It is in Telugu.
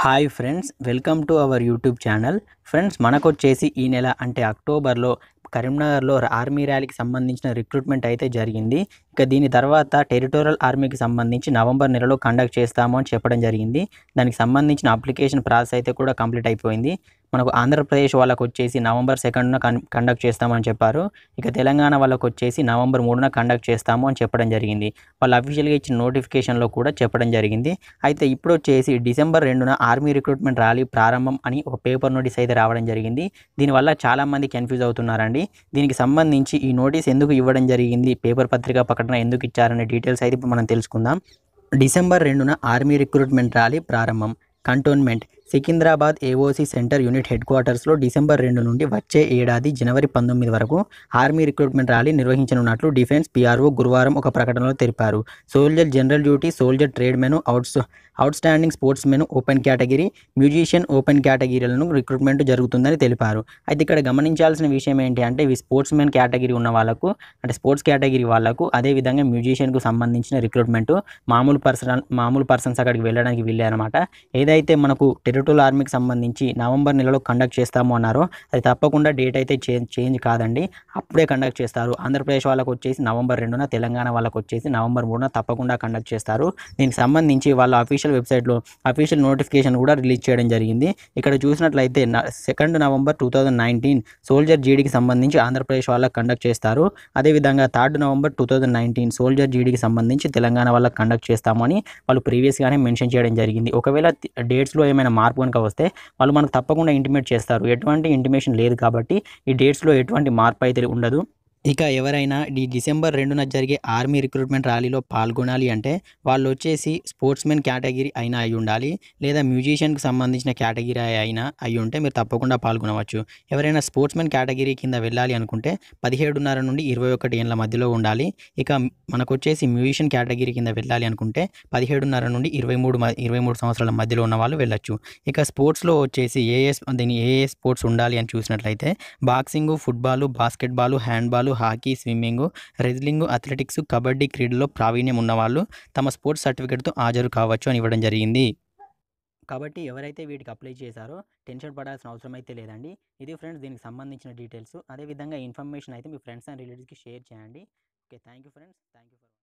hi friends welcome to our YouTube channel friends మనకొచ్చేసి ఈ నెల అంటే అక్టోబర్లో కరీంనగర్లో ఆర్మీ ర్యాలీకి సంబంధించిన రిక్రూట్మెంట్ అయితే జరిగింది ఇక దీని తర్వాత టెరిటోరియల్ ఆర్మీకి సంబంధించి నవంబర్ నెలలో కండక్ట్ చేస్తాము అని చెప్పడం జరిగింది దానికి సంబంధించిన అప్లికేషన్ ప్రాసెస్ అయితే కూడా కంప్లీట్ అయిపోయింది మనకు ఆంధ్రప్రదేశ్ వాళ్ళకు వచ్చేసి నవంబర్ సెకండ్న కండక్ట్ చేస్తామని చెప్పారు ఇక తెలంగాణ వాళ్ళకు వచ్చేసి నవంబర్ మూడున కండక్ట్ చేస్తాము అని చెప్పడం జరిగింది వాళ్ళు అఫీషియల్గా ఇచ్చిన నోటిఫికేషన్లో కూడా చెప్పడం జరిగింది అయితే ఇప్పుడు వచ్చేసి డిసెంబర్ రెండున ఆర్మీ రిక్రూట్మెంట్ ర్యాలీ ప్రారంభం అని ఒక పేపర్ నోటీస్ అయితే రావడం జరిగింది దీనివల్ల చాలామంది కన్ఫ్యూజ్ అవుతున్నారండి దీనికి సంబంధించి ఈ నోటీస్ ఎందుకు ఇవ్వడం జరిగింది పేపర్ పత్రిక ప్రకటన ఎందుకు ఇచ్చారనే డీటెయిల్స్ అయితే ఇప్పుడు మనం తెలుసుకుందాం డిసెంబర్ రెండున ఆర్మీ రిక్రూట్మెంట్ ర్యాలీ ప్రారంభం cantonment Secunderabad AOC centre unit head క్వార్టర్స్లో డిసెంబర్ రెండు నుండి వచ్చే ఏడాది జనవరి పంతొమ్మిది వరకు ఆర్మీ రిక్రూట్మెంట్ ర్యాలీ నిర్వహించనున్నట్లు డిఫెన్స్ పీఆర్ఓ గురువారం ఒక ప్రకటనలో తెలిపారు soldier general duty soldier tradesmen outs outstanding sportsmen open category musician open కేటగిరీలను రిక్రూట్మెంట్ జరుగుతుందని తెలిపారు అయితే ఇక్కడ గమనించాల్సిన విషయం ఏంటి అంటే ఈ స్పోర్ట్స్ మెన్ కేటగిరీ ఉన్న వాళ్ళకు అంటే స్పోర్ట్స్ కేటగిరీ వాళ్ళకు అదేవిధంగా మ్యూజిషియన్కు సంబంధించిన రిక్రూట్మెంట్ మామూలు పర్సన్ మామూలు పర్సన్స్ అక్కడికి వెళ్ళడానికి వీళ్ళే అనమాట ఏదైతే మనకు టెరిటోల్ ఆర్మీకి సంబంధించి నవంబర్ నెలలో కండక్ట్ చేస్తాము అన్నారు అది తప్పకుండా డేట్ అయితే చేంజ్ చేంజ్ కాదండి అప్పుడే కండక్ట్ చేస్తారు ఆంధ్రప్రదేశ్ వాళ్ళకు వచ్చేసి నవంబర్ రెండున తెలంగాణ వాళ్ళకు వచ్చేసి నవంబర్ మూడున తప్పకుండా కండక్ట్ చేస్తారు దీనికి సంబంధించి వాళ్ళ అఫీషియల్ వెబ్సైట్లో అఫీషియల్ నోటిఫికేషన్ కూడా రిలీజ్ చేయడం జరిగింది ఇక్కడ చూసినట్లయితే second November two nineteen soldier జీడీకి సంబంధించి ఆంధ్రప్రదేశ్ వాళ్ళకి కండక్ట్ చేస్తారు అదేవిధంగా third November two nineteen soldier జీడీకి సంబంధించి తెలంగాణ వాళ్ళకి కండక్ట్ చేస్తామని వాళ్ళు ప్రీవియస్గానే మెన్షన్ చేయడం జరిగింది ఒకవేళ డేట్స్లో ఏమైనా మార్పు కనుక వస్తే వాళ్ళు మనకు తప్పకుండా ఇంటిమేట్ చేస్తారు ఎటువంటి ఇంటిమేషన్ లేదు కాబట్టి ఈ డేట్స్లో ఎటువంటి మార్పు అయితే ఉండదు ఇక ఎవరైనా ఈ డిసెంబర్ రెండున జరిగే ఆర్మీ రిక్రూట్మెంట్ ర్యాలీలో పాల్గొనాలి అంటే వాళ్ళు వచ్చేసి స్పోర్ట్స్ మెన్ కేటగిరీ అయినా అయి ఉండాలి లేదా మ్యూజిషియన్కి సంబంధించిన కేటగిరీ అయినా అయి ఉంటే మీరు తప్పకుండా పాల్గొనవచ్చు ఎవరైనా స్పోర్ట్స్ మెన్ కేటగిరీ కింద వెళ్ళాలి అనుకుంటే పదిహేడున్నర నుండి ఇరవై ఒకటి ఏళ్ళ మధ్యలో ఉండాలి ఇక మనకు వచ్చేసి మ్యూజిషియన్ కేటగిరీ కింద వెళ్ళాలి అనుకుంటే పదిహేడున్నర నుండి ఇరవై మూడు ఇరవై మూడు సంవత్సరాల మధ్యలో ఉన్న వాళ్ళు వెళ్ళచ్చు ఇక స్పోర్ట్స్లో వచ్చేసి ఏ ఏ దీని ఏ ఏ స్పోర్ట్స్ ఉండాలి అని చూసినట్లయితే boxing football basketball handball hockey swimming wrestling athletics kabaddi క్రీడల్లో ప్రావీణ్యం ఉన్నవాళ్ళు తమ స్పోర్ట్స్ సర్టిఫికేట్తో హాజరు కావచ్చు అని ఇవ్వడం జరిగింది కాబట్టి ఎవరైతే వీటికి అప్లై చేశారో టెన్షన్ పడాల్సిన అవసరం అయితే లేదండి ఇది ఫ్రెండ్స్ దీనికి సంబంధించిన డీటెయిల్స్ అదేవిధంగా ఇన్ఫర్మేషన్ అయితే మీ ఫ్రెండ్స్ అండ్ రిలేటివ్స్కి షేర్ చేయండి okay thank you friends thank you